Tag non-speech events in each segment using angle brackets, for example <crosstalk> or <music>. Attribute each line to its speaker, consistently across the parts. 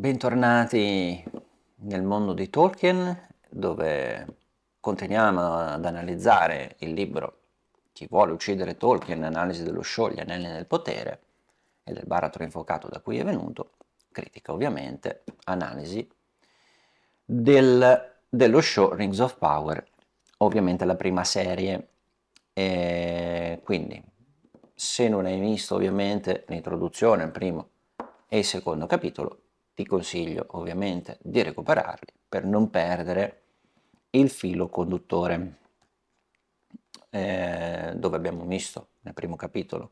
Speaker 1: Bentornati nel mondo di Tolkien, dove continuiamo ad analizzare il libro Chi vuole uccidere Tolkien, analisi dello show, gli anelli del potere e del baratro infuocato da cui è venuto, critica ovviamente, analisi del, dello show Rings of Power, ovviamente la prima serie. E quindi, se non hai visto ovviamente l'introduzione, il primo e il secondo capitolo, ti consiglio ovviamente di recuperarli per non perdere il filo conduttore eh, dove abbiamo visto nel primo capitolo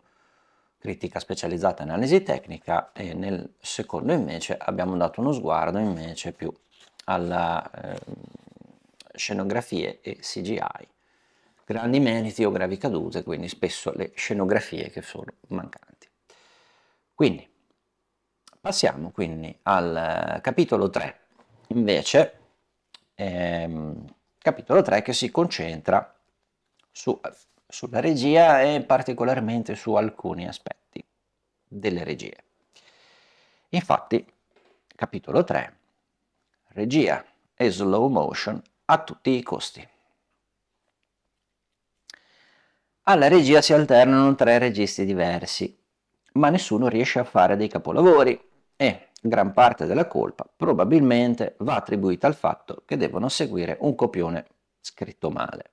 Speaker 1: critica specializzata e analisi tecnica e nel secondo invece abbiamo dato uno sguardo invece più alla eh, scenografie e CGI grandi meriti o gravi cadute quindi spesso le scenografie che sono mancanti quindi Passiamo quindi al eh, capitolo 3, invece, ehm, capitolo 3 che si concentra su, sulla regia e particolarmente su alcuni aspetti delle regie. Infatti, capitolo 3, regia e slow motion a tutti i costi. Alla regia si alternano tre registi diversi, ma nessuno riesce a fare dei capolavori e gran parte della colpa probabilmente va attribuita al fatto che devono seguire un copione scritto male.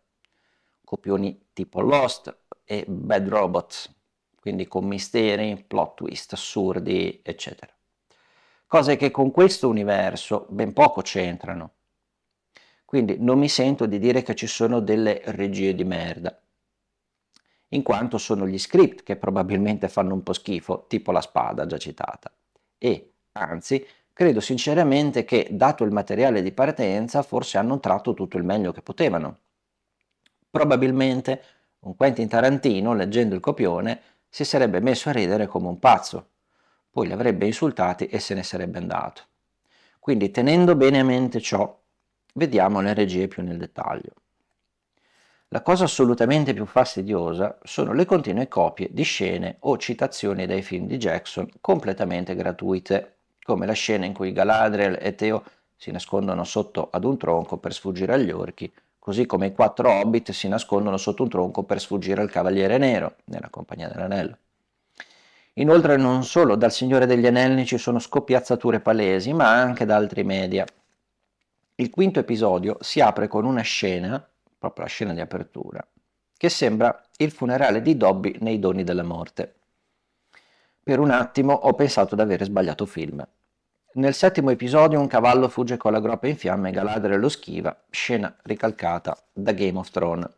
Speaker 1: Copioni tipo Lost e Bad Robot, quindi con misteri, plot twist assurdi, eccetera. Cose che con questo universo ben poco c'entrano. Quindi non mi sento di dire che ci sono delle regie di merda, in quanto sono gli script che probabilmente fanno un po' schifo, tipo la spada già citata e anzi credo sinceramente che dato il materiale di partenza forse hanno tratto tutto il meglio che potevano. Probabilmente un Quentin Tarantino leggendo il copione si sarebbe messo a ridere come un pazzo, poi li avrebbe insultati e se ne sarebbe andato. Quindi tenendo bene a mente ciò, vediamo le regie più nel dettaglio. La cosa assolutamente più fastidiosa sono le continue copie di scene o citazioni dai film di Jackson completamente gratuite, come la scena in cui Galadriel e Theo si nascondono sotto ad un tronco per sfuggire agli orchi, così come i quattro hobbit si nascondono sotto un tronco per sfuggire al Cavaliere Nero nella Compagnia dell'Anello. Inoltre non solo dal Signore degli Anelli ci sono scopiazzature palesi, ma anche da altri media. Il quinto episodio si apre con una scena proprio la scena di apertura, che sembra il funerale di Dobby nei Doni della Morte. Per un attimo ho pensato di avere sbagliato film. Nel settimo episodio un cavallo fugge con la groppa in fiamme e Galadriel lo schiva, scena ricalcata da Game of Thrones.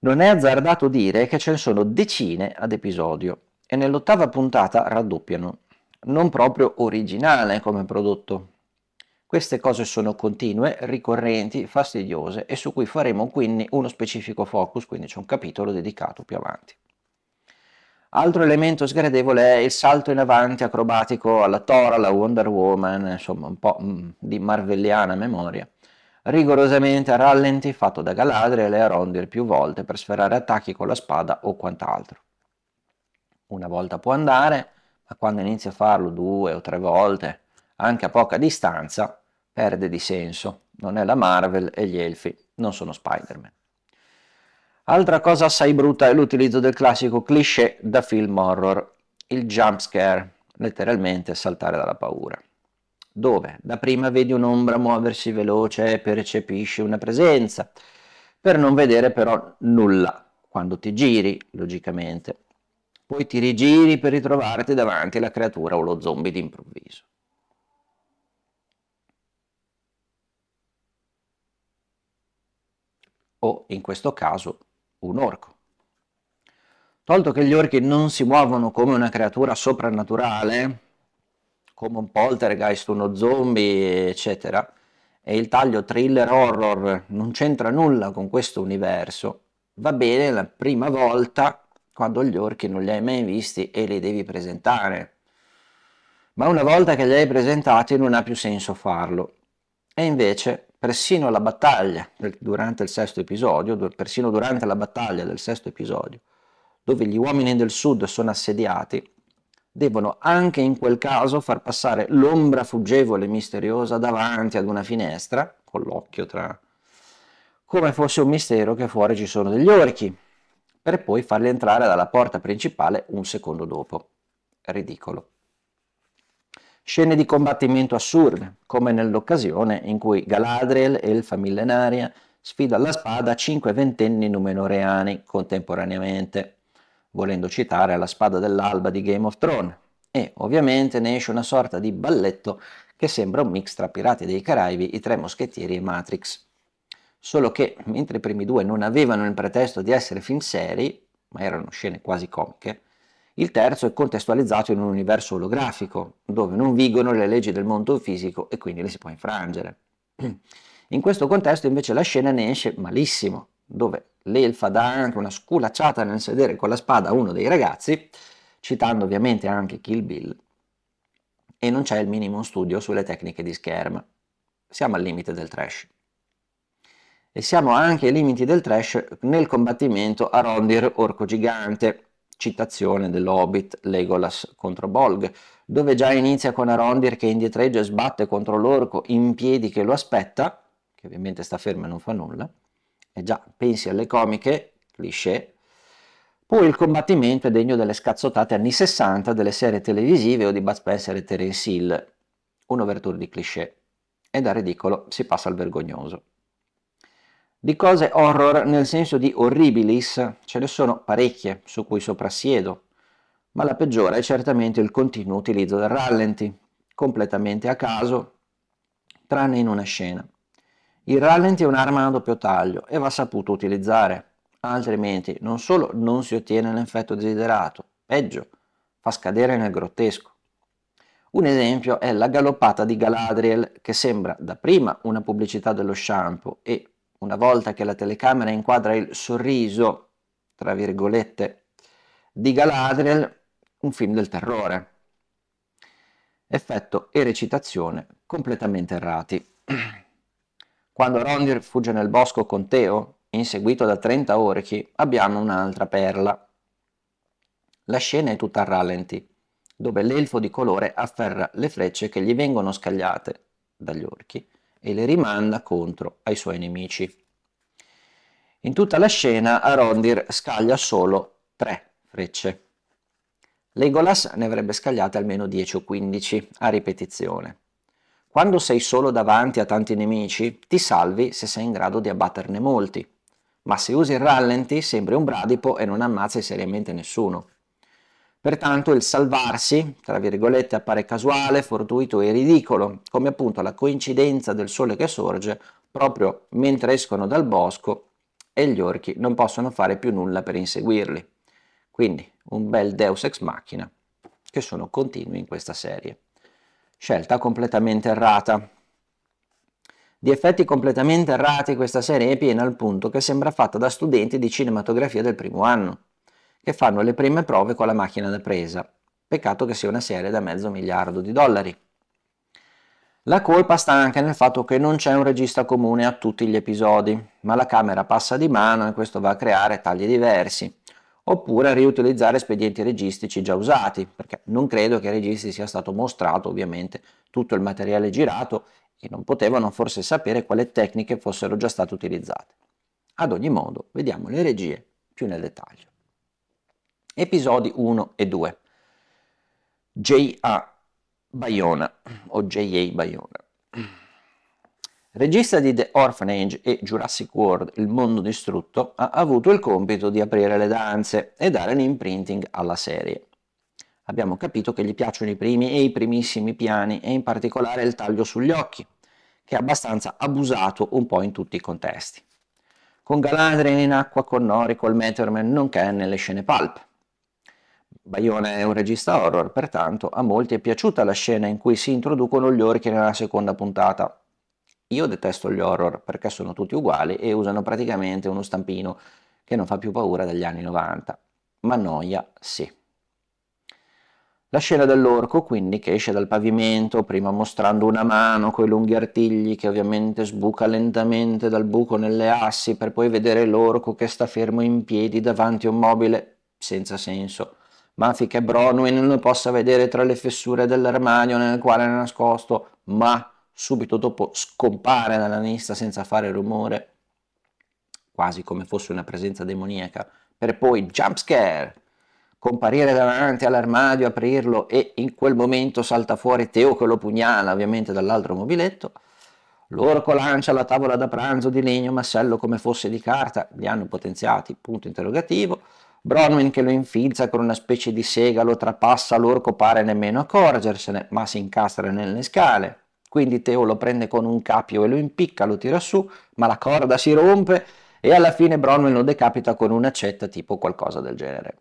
Speaker 1: Non è azzardato dire che ce ne sono decine ad episodio e nell'ottava puntata raddoppiano. Non proprio originale come prodotto, queste cose sono continue, ricorrenti, fastidiose e su cui faremo quindi uno specifico focus, quindi c'è un capitolo dedicato più avanti. Altro elemento sgradevole è il salto in avanti acrobatico alla Tora, alla Wonder Woman, insomma un po' mm, di marvelliana memoria, rigorosamente a rallenti fatto da Galadriel e a Rondir più volte per sferrare attacchi con la spada o quant'altro. Una volta può andare, ma quando inizia a farlo due o tre volte, anche a poca distanza, perde di senso, non è la Marvel e gli elfi non sono Spider-Man. Altra cosa assai brutta è l'utilizzo del classico cliché da film horror, il jump scare, letteralmente saltare dalla paura. Dove da prima vedi un'ombra muoversi veloce e percepisci una presenza, per non vedere però nulla quando ti giri, logicamente. Poi ti rigiri per ritrovarti davanti alla creatura o lo zombie d'improvviso. o in questo caso un orco. Tolto che gli orchi non si muovono come una creatura soprannaturale, come un poltergeist, uno zombie, eccetera, e il taglio thriller horror non c'entra nulla con questo universo, va bene la prima volta quando gli orchi non li hai mai visti e li devi presentare. Ma una volta che li hai presentati non ha più senso farlo. E invece persino la battaglia durante il sesto episodio, persino durante la battaglia del sesto episodio, dove gli uomini del sud sono assediati, devono anche in quel caso far passare l'ombra fuggevole e misteriosa davanti ad una finestra, con l'occhio tra... come fosse un mistero che fuori ci sono degli orchi, per poi farli entrare dalla porta principale un secondo dopo. Ridicolo. Scene di combattimento assurde, come nell'occasione in cui Galadriel, elfa millenaria, sfida alla spada cinque ventenni numenoreani contemporaneamente, volendo citare la spada dell'alba di Game of Thrones. E ovviamente ne esce una sorta di balletto che sembra un mix tra Pirati dei Caraibi, I Tre Moschettieri e Matrix. Solo che, mentre i primi due non avevano il pretesto di essere film seri, ma erano scene quasi comiche, il terzo è contestualizzato in un universo olografico, dove non vigono le leggi del mondo fisico e quindi le si può infrangere. <clears throat> In questo contesto invece la scena ne esce malissimo, dove l'elfa dà anche una sculacciata nel sedere con la spada a uno dei ragazzi, citando ovviamente anche Kill Bill, e non c'è il minimo studio sulle tecniche di scherma. Siamo al limite del trash. E siamo anche ai limiti del trash nel combattimento a Rondir Orco Gigante, citazione dell'Hobbit Legolas contro Bolg, dove già inizia con Arondir che indietreggia e sbatte contro l'orco in piedi che lo aspetta, che ovviamente sta fermo e non fa nulla, e già pensi alle comiche, cliché, poi il combattimento è degno delle scazzottate anni 60 delle serie televisive o di Bud Spencer e Terence Hill, un'overture di cliché, e da ridicolo si passa al vergognoso. Di cose horror nel senso di orribilis ce ne sono parecchie su cui soprassiedo, ma la peggiore è certamente il continuo utilizzo del rallenti, completamente a caso, tranne in una scena. Il rallenti è un'arma a doppio taglio e va saputo utilizzare, altrimenti non solo non si ottiene l'effetto desiderato, peggio, fa scadere nel grottesco. Un esempio è la galoppata di Galadriel che sembra dapprima una pubblicità dello shampoo e una volta che la telecamera inquadra il sorriso, tra virgolette, di Galadriel, un film del terrore. Effetto e recitazione completamente errati. <clears throat> Quando Rondir fugge nel bosco con Teo, inseguito da 30 orchi, abbiamo un'altra perla. La scena è tutta a rallenti, dove l'elfo di colore afferra le frecce che gli vengono scagliate dagli orchi e le rimanda contro ai suoi nemici. In tutta la scena Arondir scaglia solo tre frecce. Legolas ne avrebbe scagliate almeno 10 o 15 a ripetizione. Quando sei solo davanti a tanti nemici, ti salvi se sei in grado di abbatterne molti, ma se usi il rallenti sembri un bradipo e non ammazzi seriamente nessuno. Pertanto il salvarsi, tra virgolette, appare casuale, fortuito e ridicolo, come appunto la coincidenza del sole che sorge proprio mentre escono dal bosco e gli orchi non possono fare più nulla per inseguirli. Quindi un bel deus ex machina che sono continui in questa serie. Scelta completamente errata. Di effetti completamente errati questa serie è piena al punto che sembra fatta da studenti di cinematografia del primo anno che fanno le prime prove con la macchina da presa. Peccato che sia una serie da mezzo miliardo di dollari. La colpa sta anche nel fatto che non c'è un regista comune a tutti gli episodi, ma la camera passa di mano e questo va a creare tagli diversi, oppure a riutilizzare spedienti registici già usati, perché non credo che ai registi sia stato mostrato ovviamente tutto il materiale girato e non potevano forse sapere quale tecniche fossero già state utilizzate. Ad ogni modo, vediamo le regie più nel dettaglio. Episodi 1 e 2. J.A. Bayona o J.A. Bayona. Regista di The Orphanage e Jurassic World, Il mondo distrutto, ha avuto il compito di aprire le danze e dare l'imprinting alla serie. Abbiamo capito che gli piacciono i primi e i primissimi piani e in particolare il taglio sugli occhi, che è abbastanza abusato un po' in tutti i contesti. Con Galadriel in acqua, con Nori, col Meteorman, nonché nelle scene pulp. Baione è un regista horror, pertanto a molti è piaciuta la scena in cui si introducono gli orchi nella seconda puntata. Io detesto gli horror perché sono tutti uguali e usano praticamente uno stampino che non fa più paura dagli anni 90, ma noia sì. La scena dell'orco, quindi, che esce dal pavimento, prima mostrando una mano coi lunghi artigli che ovviamente sbuca lentamente dal buco nelle assi per poi vedere l'orco che sta fermo in piedi davanti a un mobile senza senso ma finché Bronwyn non possa vedere tra le fessure dell'armadio nel quale è nascosto, ma subito dopo scompare dalla lista senza fare rumore, quasi come fosse una presenza demoniaca, per poi jumpscare, comparire davanti all'armadio, aprirlo e in quel momento salta fuori Teo che lo pugnala ovviamente dall'altro mobiletto. L'orco lancia la tavola da pranzo di legno massello come fosse di carta, li hanno potenziati, punto interrogativo Bronwyn che lo infilza con una specie di sega, lo trapassa, l'orco pare nemmeno accorgersene, ma si incastra nelle scale. Quindi Teo lo prende con un capio e lo impicca, lo tira su, ma la corda si rompe e alla fine Bronwyn lo decapita con un'accetta tipo qualcosa del genere.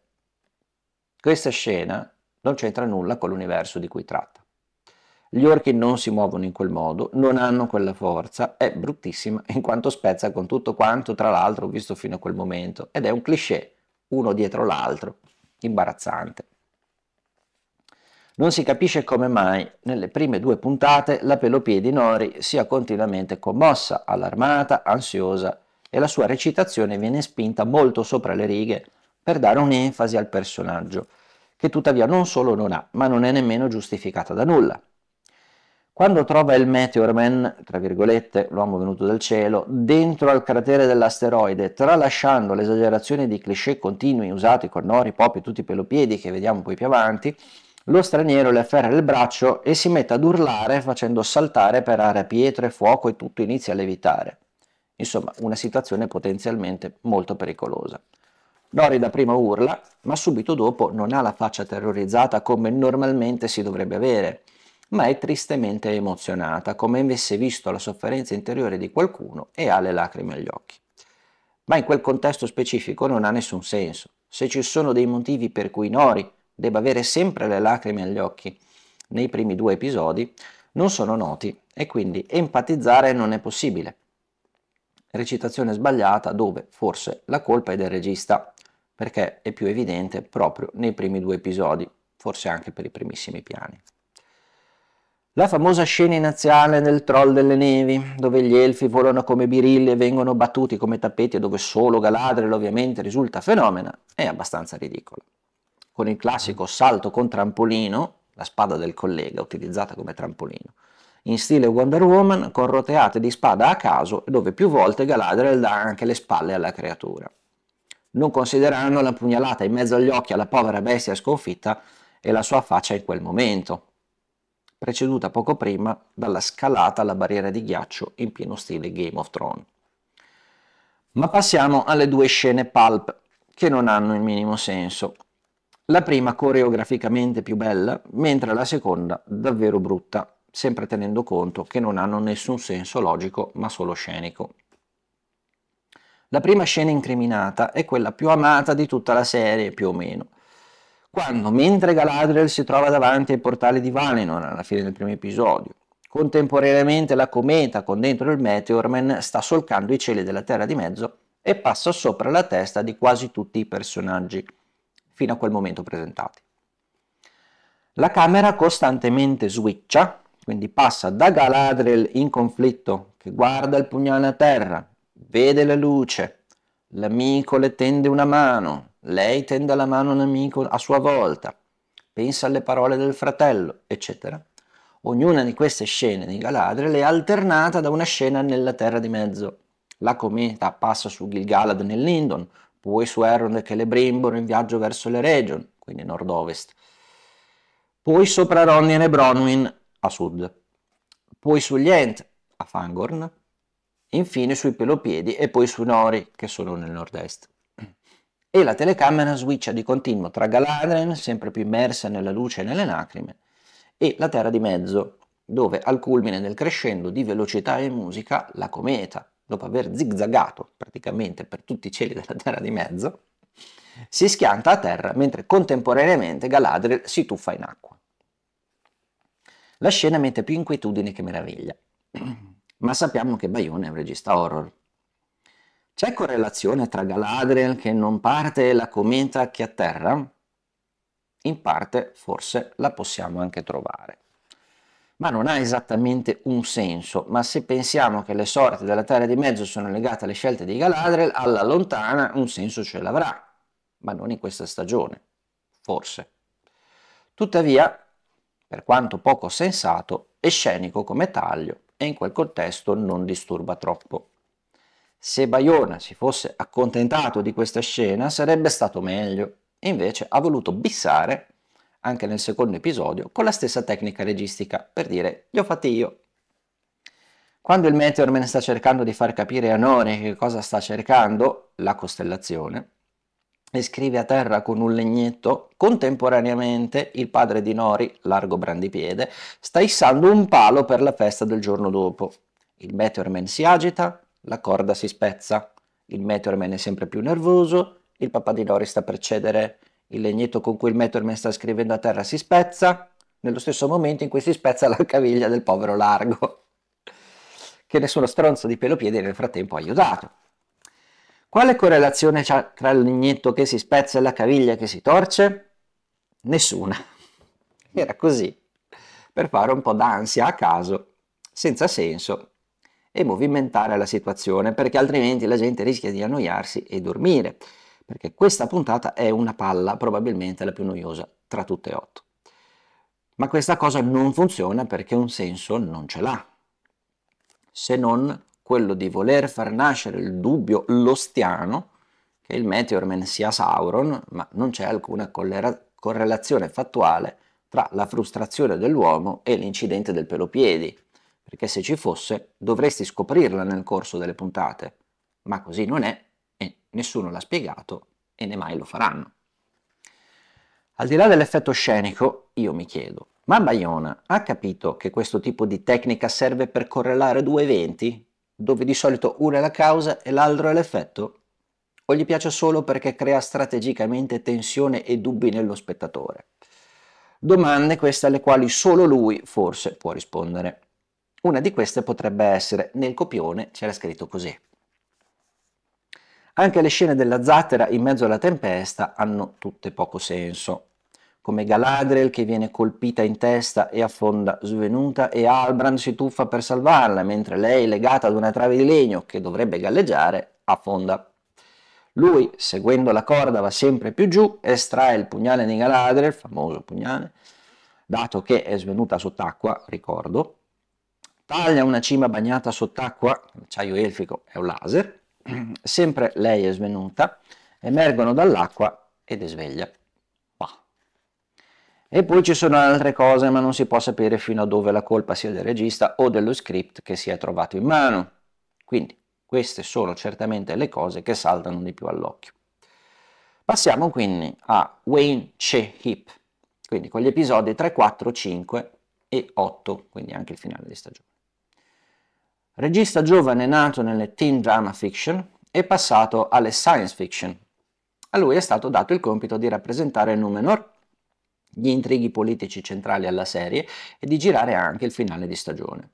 Speaker 1: Questa scena non c'entra nulla con l'universo di cui tratta. Gli orchi non si muovono in quel modo, non hanno quella forza, è bruttissima in quanto spezza con tutto quanto, tra l'altro, visto fino a quel momento, ed è un cliché uno dietro l'altro, imbarazzante. Non si capisce come mai nelle prime due puntate la Pelopiedi Nori sia continuamente commossa, allarmata, ansiosa e la sua recitazione viene spinta molto sopra le righe per dare un'enfasi al personaggio, che tuttavia non solo non ha, ma non è nemmeno giustificata da nulla. Quando trova il Meteor Man, tra virgolette, l'uomo venuto dal cielo, dentro al cratere dell'asteroide, tralasciando l'esagerazione di cliché continui usati con Nori, Pop e tutti i pelopiedi che vediamo poi più avanti, lo straniero le afferra il braccio e si mette ad urlare facendo saltare per aria pietre, fuoco e tutto inizia a levitare. Insomma, una situazione potenzialmente molto pericolosa. Nori da prima urla, ma subito dopo non ha la faccia terrorizzata come normalmente si dovrebbe avere ma è tristemente emozionata, come avesse visto la sofferenza interiore di qualcuno e ha le lacrime agli occhi. Ma in quel contesto specifico non ha nessun senso. Se ci sono dei motivi per cui Nori debba avere sempre le lacrime agli occhi nei primi due episodi, non sono noti e quindi empatizzare non è possibile. Recitazione sbagliata dove forse la colpa è del regista, perché è più evidente proprio nei primi due episodi, forse anche per i primissimi piani. La famosa scena iniziale del Troll delle Nevi, dove gli elfi volano come birilli e vengono battuti come tappeti e dove solo Galadriel ovviamente risulta fenomena, è abbastanza ridicola. Con il classico salto con trampolino, la spada del collega utilizzata come trampolino, in stile Wonder Woman con roteate di spada a caso e dove più volte Galadriel dà anche le spalle alla creatura. Non considerando la pugnalata in mezzo agli occhi alla povera bestia sconfitta e la sua faccia in quel momento, preceduta poco prima dalla scalata alla barriera di ghiaccio in pieno stile Game of Thrones. Ma passiamo alle due scene pulp, che non hanno il minimo senso. La prima coreograficamente più bella, mentre la seconda davvero brutta, sempre tenendo conto che non hanno nessun senso logico ma solo scenico. La prima scena incriminata è quella più amata di tutta la serie, più o meno, quando, mentre Galadriel si trova davanti ai portali di Valinor alla fine del primo episodio, contemporaneamente la cometa con dentro il Meteorman sta solcando i cieli della Terra di Mezzo e passa sopra la testa di quasi tutti i personaggi fino a quel momento presentati. La camera costantemente switcha, quindi passa da Galadriel in conflitto che guarda il pugnale a terra, vede la luce, l'amico le tende una mano, lei tende la mano a un amico a sua volta, pensa alle parole del fratello, eccetera. Ognuna di queste scene di Galadriel è alternata da una scena nella Terra di Mezzo. La cometa passa su Gilgalad nell'Indon, poi su Erond e Celebrimbor in viaggio verso le Region, quindi nord-ovest, poi sopra Ronin e Bronwyn a sud, poi sugli Ent a Fangorn, infine sui Pelopiedi e poi sui Nori che sono nel nord-est e la telecamera switcha di continuo tra Galadriel, sempre più immersa nella luce e nelle lacrime, e la Terra di Mezzo, dove al culmine del crescendo di velocità e musica la cometa, dopo aver zigzagato praticamente per tutti i cieli della Terra di Mezzo, si schianta a terra mentre contemporaneamente Galadriel si tuffa in acqua. La scena mette più inquietudine che meraviglia, <clears throat> ma sappiamo che Bayone è un regista horror c'è correlazione tra Galadriel che non parte e la cometa che atterra? In parte forse la possiamo anche trovare. Ma non ha esattamente un senso, ma se pensiamo che le sorti della Terra di Mezzo sono legate alle scelte di Galadriel, alla lontana un senso ce l'avrà, ma non in questa stagione, forse. Tuttavia, per quanto poco sensato, è scenico come taglio e in quel contesto non disturba troppo. Se Bayona si fosse accontentato di questa scena sarebbe stato meglio, invece ha voluto bissare anche nel secondo episodio con la stessa tecnica registica per dire li ho fatti io. Quando il meteor me ne sta cercando di far capire a Nori che cosa sta cercando, la costellazione, e scrive a terra con un legnetto, contemporaneamente il padre di Nori, largo brandipiede, sta issando un palo per la festa del giorno dopo. Il meteor man si agita, la corda si spezza, il Meteor Man è sempre più nervoso, il papà di Lori sta per cedere il legnetto con cui il Meteor Man sta scrivendo a terra si spezza, nello stesso momento in cui si spezza la caviglia del povero Largo, che nessuno stronzo di pelo pelopiedi nel frattempo ha aiutato. Quale correlazione c'è tra il legnetto che si spezza e la caviglia che si torce? Nessuna. Era così, per fare un po' d'ansia a caso, senza senso, e movimentare la situazione, perché altrimenti la gente rischia di annoiarsi e dormire, perché questa puntata è una palla, probabilmente la più noiosa tra tutte e otto. Ma questa cosa non funziona perché un senso non ce l'ha, se non quello di voler far nascere il dubbio lostiano che il Meteorman sia Sauron, ma non c'è alcuna correlazione fattuale tra la frustrazione dell'uomo e l'incidente del pelopiedi, perché se ci fosse dovresti scoprirla nel corso delle puntate, ma così non è e nessuno l'ha spiegato e né mai lo faranno. Al di là dell'effetto scenico, io mi chiedo, ma Bayona ha capito che questo tipo di tecnica serve per correlare due eventi, dove di solito uno è la causa e l'altro è l'effetto? O gli piace solo perché crea strategicamente tensione e dubbi nello spettatore? Domande queste alle quali solo lui forse può rispondere. Una di queste potrebbe essere nel copione c'era scritto così. Anche le scene della zattera in mezzo alla tempesta hanno tutte poco senso, come Galadriel che viene colpita in testa e affonda svenuta e Albrand si tuffa per salvarla, mentre lei, legata ad una trave di legno che dovrebbe galleggiare, affonda. Lui, seguendo la corda, va sempre più giù, estrae il pugnale di Galadriel, famoso pugnale, dato che è svenuta sott'acqua, ricordo, taglia una cima bagnata sott'acqua, l'acciaio elfico è un laser, <clears throat> sempre lei è svenuta, emergono dall'acqua ed è sveglia. Bah. E poi ci sono altre cose, ma non si può sapere fino a dove la colpa sia del regista o dello script che si è trovato in mano. Quindi queste sono certamente le cose che saltano di più all'occhio. Passiamo quindi a Wayne Che Hip, quindi con gli episodi 3, 4, 5 e 8, quindi anche il finale di stagione. Regista giovane nato nelle teen drama fiction e passato alle science fiction. A lui è stato dato il compito di rappresentare Numenor, gli intrighi politici centrali alla serie e di girare anche il finale di stagione.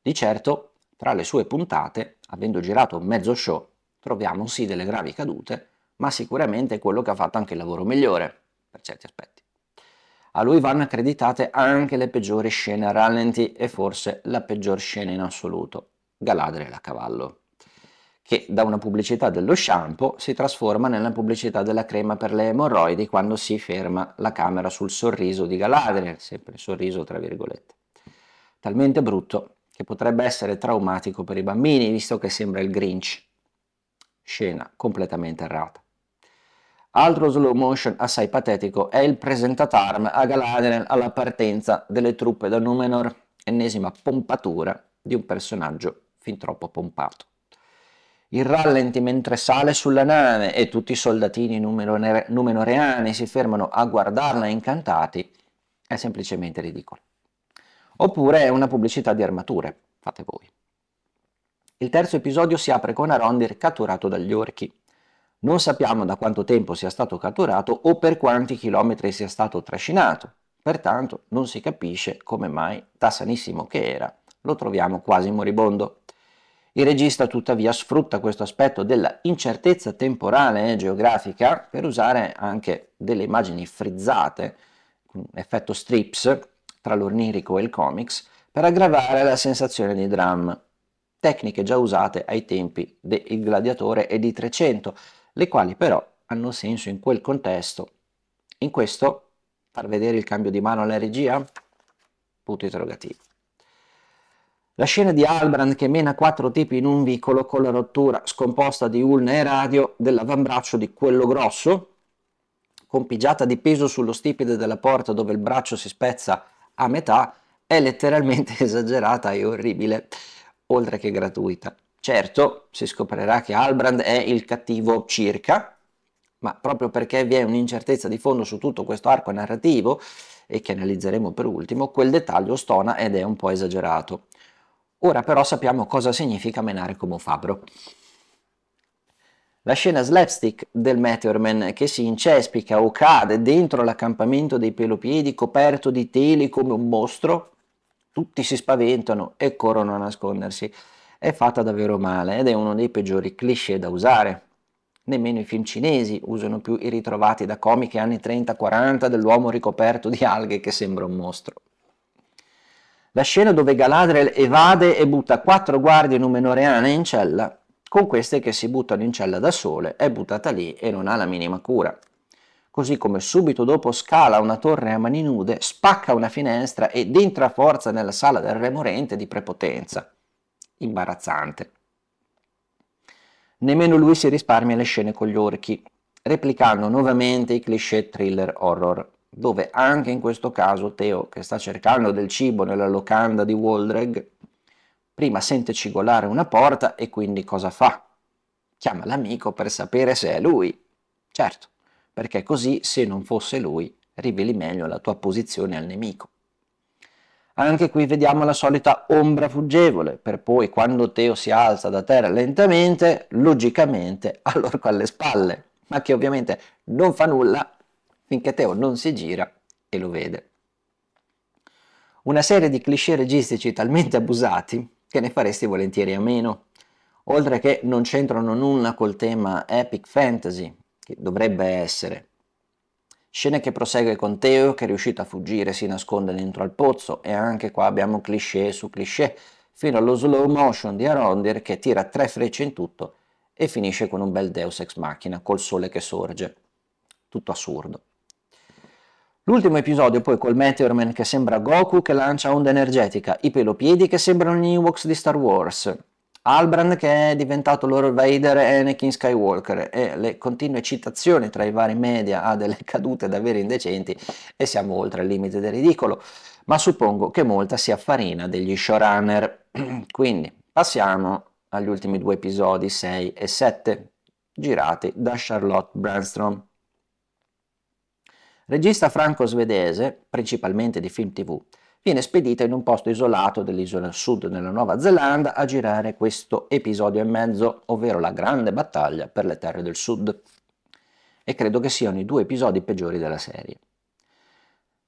Speaker 1: Di certo, tra le sue puntate, avendo girato mezzo show, troviamo sì delle gravi cadute, ma sicuramente quello che ha fatto anche il lavoro migliore, per certi aspetti. A lui vanno accreditate anche le peggiori scene a rallenti e forse la peggior scena in assoluto, Galadriel a cavallo, che da una pubblicità dello shampoo si trasforma nella pubblicità della crema per le emorroidi quando si ferma la camera sul sorriso di Galadriel, sempre sorriso tra virgolette. Talmente brutto che potrebbe essere traumatico per i bambini, visto che sembra il Grinch. Scena completamente errata. Altro slow motion assai patetico è il presentatarm a Galadriel alla partenza delle truppe da Numenor, ennesima pompatura di un personaggio fin troppo pompato. Il rallenti mentre sale sulla nave e tutti i soldatini numenoreani si fermano a guardarla incantati è semplicemente ridicolo. Oppure è una pubblicità di armature, fate voi. Il terzo episodio si apre con Arondir catturato dagli orchi. Non sappiamo da quanto tempo sia stato catturato o per quanti chilometri sia stato trascinato, pertanto non si capisce come mai, da sanissimo che era, lo troviamo quasi moribondo. Il regista tuttavia sfrutta questo aspetto della incertezza temporale e geografica per usare anche delle immagini frizzate, effetto strips, tra l'ornirico e il comics, per aggravare la sensazione di dramma. tecniche già usate ai tempi del Gladiatore e di 300, le quali però hanno senso in quel contesto. In questo, far vedere il cambio di mano alla regia? Punto interrogativo. La scena di Albrand che mena quattro tipi in un vicolo con la rottura scomposta di ulna e radio dell'avambraccio di quello grosso, con pigiata di peso sullo stipite della porta dove il braccio si spezza a metà, è letteralmente <laughs> esagerata e orribile, oltre che gratuita. Certo, si scoprirà che Albrand è il cattivo circa, ma proprio perché vi è un'incertezza di fondo su tutto questo arco narrativo, e che analizzeremo per ultimo, quel dettaglio stona ed è un po' esagerato. Ora però sappiamo cosa significa menare come un fabbro. La scena slapstick del Meteor Man che si incespica o cade dentro l'accampamento dei pelopiedi coperto di teli come un mostro, tutti si spaventano e corrono a nascondersi, è fatta davvero male ed è uno dei peggiori cliché da usare. Nemmeno i film cinesi usano più i ritrovati da comiche anni 30-40 dell'uomo ricoperto di alghe che sembra un mostro. La scena dove Galadriel evade e butta quattro guardie numenoreane in cella, con queste che si buttano in cella da sole, è buttata lì e non ha la minima cura. Così come subito dopo scala una torre a mani nude, spacca una finestra ed entra a forza nella sala del re morente di prepotenza. Imbarazzante. Nemmeno lui si risparmia le scene con gli orchi, replicando nuovamente i cliché thriller horror dove anche in questo caso Teo, che sta cercando del cibo nella locanda di Waldreg, prima sente cigolare una porta e quindi cosa fa? Chiama l'amico per sapere se è lui. Certo, perché così se non fosse lui riveli meglio la tua posizione al nemico. Anche qui vediamo la solita ombra fuggevole, per poi quando Teo si alza da terra lentamente, logicamente ha <laughs> alle spalle, ma che ovviamente non fa nulla finché Teo non si gira e lo vede. Una serie di cliché registici talmente abusati che ne faresti volentieri a meno, oltre che non c'entrano nulla col tema epic fantasy, che dovrebbe essere. Scene che prosegue con Teo che è riuscito a fuggire si nasconde dentro al pozzo e anche qua abbiamo cliché su cliché, fino allo slow motion di Arondir che tira tre frecce in tutto e finisce con un bel Deus ex machina col sole che sorge. Tutto assurdo. L'ultimo episodio poi col Meteor Man che sembra Goku che lancia onda energetica, i pelopiedi che sembrano gli Ewoks di Star Wars, Albrand che è diventato loro Vader e Anakin Skywalker e le continue citazioni tra i vari media a delle <laughs> cadute davvero indecenti e siamo oltre il limite del ridicolo, ma suppongo che molta sia farina degli showrunner. <clears throat> Quindi passiamo agli ultimi due episodi 6 e 7 girati da Charlotte Brandstrom regista franco-svedese, principalmente di film tv, viene spedita in un posto isolato dell'isola sud della Nuova Zelanda a girare questo episodio e mezzo, ovvero la grande battaglia per le terre del sud. E credo che siano i due episodi peggiori della serie.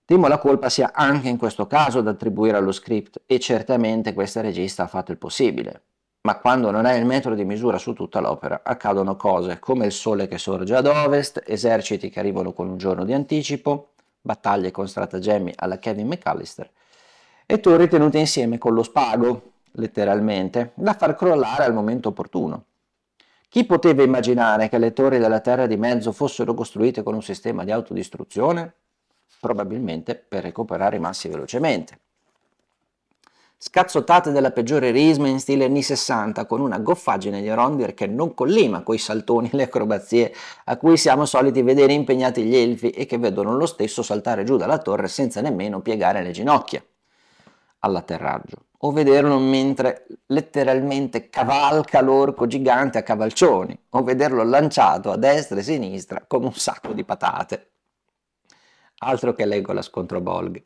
Speaker 1: Temo la colpa sia anche in questo caso da attribuire allo script e certamente questa regista ha fatto il possibile, ma quando non hai il metro di misura su tutta l'opera accadono cose come il sole che sorge ad ovest, eserciti che arrivano con un giorno di anticipo, battaglie con stratagemmi alla Kevin McAllister e torri tenute insieme con lo spago, letteralmente, da far crollare al momento opportuno. Chi poteva immaginare che le torri della Terra di Mezzo fossero costruite con un sistema di autodistruzione? Probabilmente per recuperare i massi velocemente scazzottate della peggiore risma in stile anni 60 con una goffaggine di Rondir che non collima coi saltoni e le acrobazie a cui siamo soliti vedere impegnati gli elfi e che vedono lo stesso saltare giù dalla torre senza nemmeno piegare le ginocchia all'atterraggio o vederlo mentre letteralmente cavalca l'orco gigante a cavalcioni o vederlo lanciato a destra e sinistra come un sacco di patate altro che leggo la scontrobolghe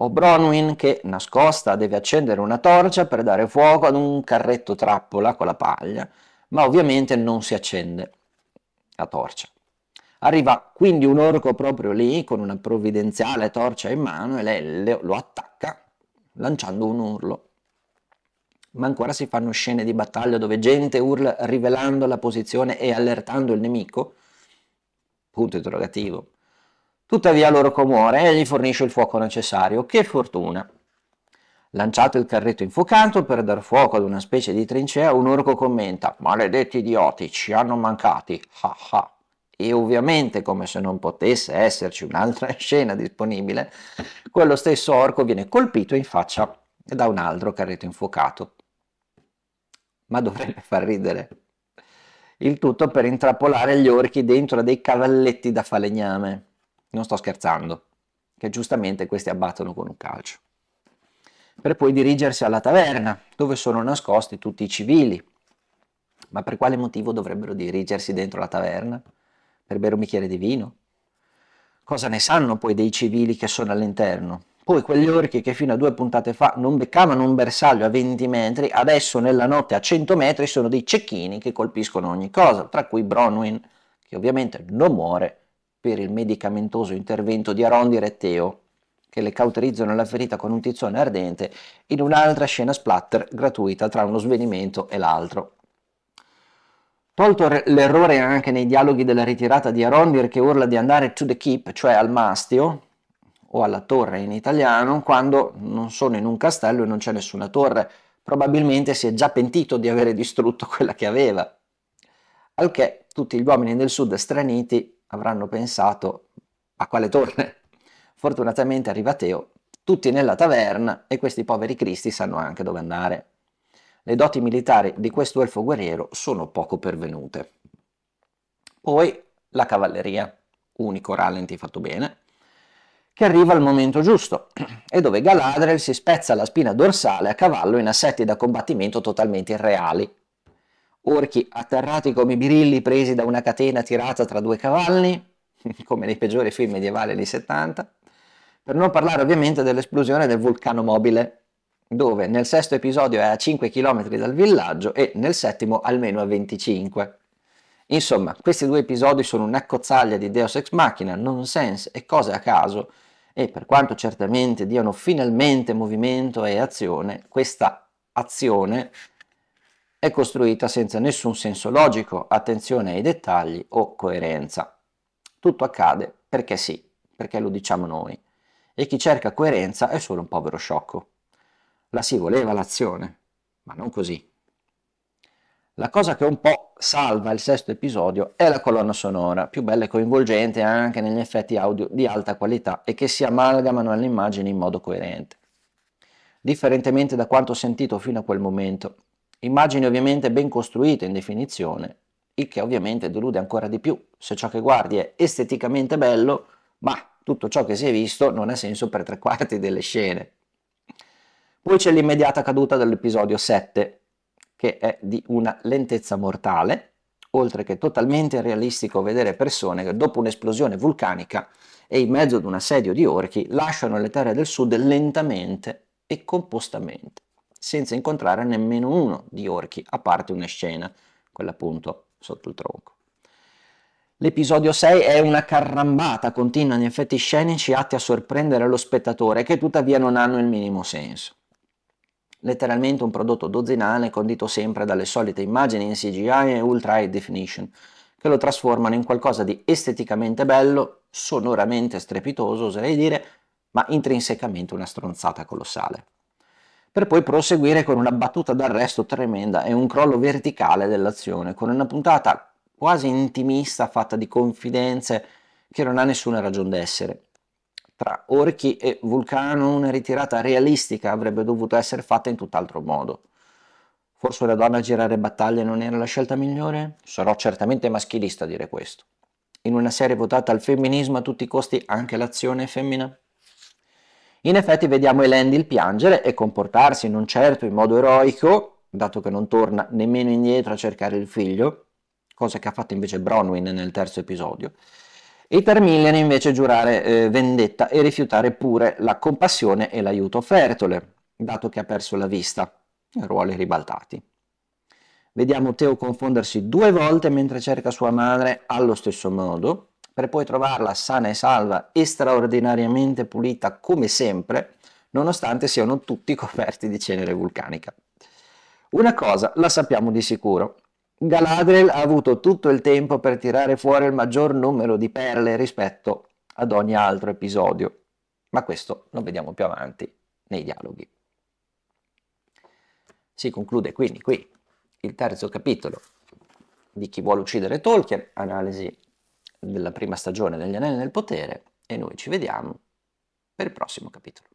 Speaker 1: o Bronwyn che, nascosta, deve accendere una torcia per dare fuoco ad un carretto trappola con la paglia, ma ovviamente non si accende la torcia. Arriva quindi un orco proprio lì con una provvidenziale torcia in mano e lei lo attacca lanciando un urlo. Ma ancora si fanno scene di battaglia dove gente urla rivelando la posizione e allertando il nemico? Punto interrogativo. Tuttavia l'orco muore e gli fornisce il fuoco necessario. Che fortuna! Lanciato il carretto infuocato per dar fuoco ad una specie di trincea, un orco commenta «Maledetti idioti, ci hanno mancati! Ha ha!» E ovviamente, come se non potesse esserci un'altra <laughs> scena disponibile, quello stesso orco viene colpito in faccia da un altro carretto infuocato. Ma dovrebbe far ridere. Il tutto per intrappolare gli orchi dentro dei cavalletti da falegname non sto scherzando, che giustamente questi abbattono con un calcio, per poi dirigersi alla taverna, dove sono nascosti tutti i civili. Ma per quale motivo dovrebbero dirigersi dentro la taverna? Per bere un bicchiere di vino? Cosa ne sanno poi dei civili che sono all'interno? Poi quegli orchi che fino a due puntate fa non beccavano un bersaglio a 20 metri, adesso nella notte a 100 metri sono dei cecchini che colpiscono ogni cosa, tra cui Bronwyn, che ovviamente non muore per il medicamentoso intervento di Arondi e Retteo, che le cauterizzano la ferita con un tizzone ardente, in un'altra scena splatter gratuita tra uno svenimento e l'altro. Tolto l'errore anche nei dialoghi della ritirata di Arondir che urla di andare to the keep, cioè al mastio, o alla torre in italiano, quando non sono in un castello e non c'è nessuna torre, probabilmente si è già pentito di avere distrutto quella che aveva. Al che tutti gli uomini del sud straniti avranno pensato a quale torre. <laughs> Fortunatamente arriva Teo, tutti nella taverna e questi poveri cristi sanno anche dove andare. Le doti militari di questo elfo guerriero sono poco pervenute. Poi la cavalleria, unico rallenti fatto bene, che arriva al momento giusto <clears throat> e dove Galadriel si spezza la spina dorsale a cavallo in assetti da combattimento totalmente irreali, orchi atterrati come birilli presi da una catena tirata tra due cavalli, <laughs> come nei peggiori film medievali anni 70, per non parlare ovviamente dell'esplosione del vulcano mobile, dove nel sesto episodio è a 5 km dal villaggio e nel settimo almeno a 25. Insomma, questi due episodi sono una cozzaglia di Deus Ex Machina, nonsense e cose a caso, e per quanto certamente diano finalmente movimento e azione, questa azione è costruita senza nessun senso logico, attenzione ai dettagli o coerenza. Tutto accade perché sì, perché lo diciamo noi, e chi cerca coerenza è solo un povero sciocco. La si voleva l'azione, ma non così. La cosa che un po' salva il sesto episodio è la colonna sonora, più bella e coinvolgente anche negli effetti audio di alta qualità e che si amalgamano alle immagini in modo coerente. Differentemente da quanto sentito fino a quel momento, Immagini ovviamente ben costruite in definizione, il che ovviamente delude ancora di più se ciò che guardi è esteticamente bello, ma tutto ciò che si è visto non ha senso per tre quarti delle scene. Poi c'è l'immediata caduta dell'episodio 7, che è di una lentezza mortale, oltre che totalmente realistico vedere persone che dopo un'esplosione vulcanica e in mezzo ad un assedio di orchi lasciano le terre del sud lentamente e compostamente senza incontrare nemmeno uno di orchi, a parte una scena, quella appunto sotto il tronco. L'episodio 6 è una carrambata continua di effetti scenici atti a sorprendere lo spettatore, che tuttavia non hanno il minimo senso. Letteralmente un prodotto dozzinale condito sempre dalle solite immagini in CGI e ultra high definition, che lo trasformano in qualcosa di esteticamente bello, sonoramente strepitoso oserei dire, ma intrinsecamente una stronzata colossale per poi proseguire con una battuta d'arresto tremenda e un crollo verticale dell'azione, con una puntata quasi intimista fatta di confidenze che non ha nessuna ragione d'essere. Tra Orchi e Vulcano una ritirata realistica avrebbe dovuto essere fatta in tutt'altro modo. Forse una donna a girare battaglie non era la scelta migliore? Sarò certamente maschilista a dire questo. In una serie votata al femminismo a tutti i costi anche l'azione è femmina? In effetti vediamo Elendil piangere e comportarsi non certo in modo eroico, dato che non torna nemmeno indietro a cercare il figlio, cosa che ha fatto invece Bronwyn nel terzo episodio, e Tarmillian invece giurare eh, vendetta e rifiutare pure la compassione e l'aiuto offertole, dato che ha perso la vista, ruoli ribaltati. Vediamo Teo confondersi due volte mentre cerca sua madre allo stesso modo, per poi trovarla sana e salva e straordinariamente pulita come sempre, nonostante siano tutti coperti di cenere vulcanica. Una cosa la sappiamo di sicuro. Galadriel ha avuto tutto il tempo per tirare fuori il maggior numero di perle rispetto ad ogni altro episodio, ma questo lo vediamo più avanti nei dialoghi. Si conclude quindi qui il terzo capitolo di Chi vuole uccidere Tolkien, analisi della prima stagione degli Anelli nel Potere e noi ci vediamo per il prossimo capitolo.